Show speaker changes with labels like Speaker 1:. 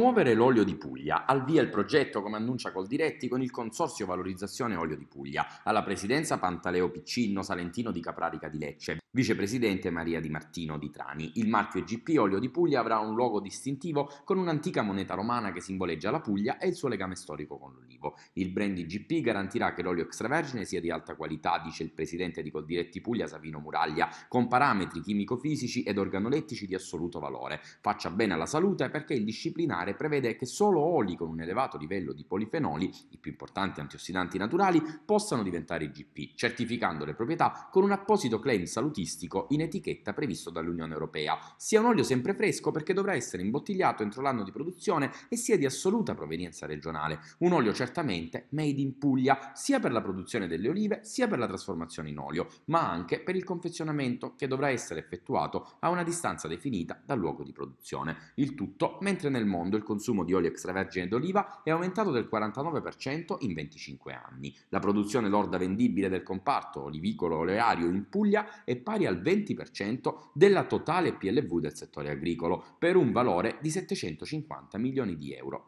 Speaker 1: Promuovere l'olio di Puglia. Al via il progetto, come annuncia Col Diretti, con il Consorzio Valorizzazione Olio di Puglia. Alla presidenza Pantaleo Piccinno, Salentino di Caprarica di Lecce. Vicepresidente Maria Di Martino di Trani. Il marchio GP Olio di Puglia avrà un luogo distintivo con un'antica moneta romana che simboleggia la Puglia e il suo legame storico con l'olivo. Il brand IGP garantirà che l'olio extravergine sia di alta qualità, dice il presidente di Coldiretti Puglia Savino Muraglia, con parametri chimico-fisici ed organolettici di assoluto valore. Faccia bene alla salute perché il disciplinare prevede che solo oli con un elevato livello di polifenoli, i più importanti antiossidanti naturali, possano diventare IGP, certificando le proprietà con un apposito claim salutistico montistico in etichetta previsto dall'Unione Europea, sia un olio sempre fresco perché dovrà essere imbottigliato entro l'anno di produzione e sia di assoluta provenienza regionale, un olio certamente made in Puglia, sia per la produzione delle olive sia per la trasformazione in olio, ma anche per il confezionamento che dovrà essere effettuato a una distanza definita dal luogo di produzione. Il tutto mentre nel mondo il consumo di olio extravergine d'oliva è aumentato del 49% in 25 anni. La produzione lorda vendibile del comparto olivicolo oleario in Puglia è pari pari al 20% della totale PLV del settore agricolo, per un valore di 750 milioni di euro.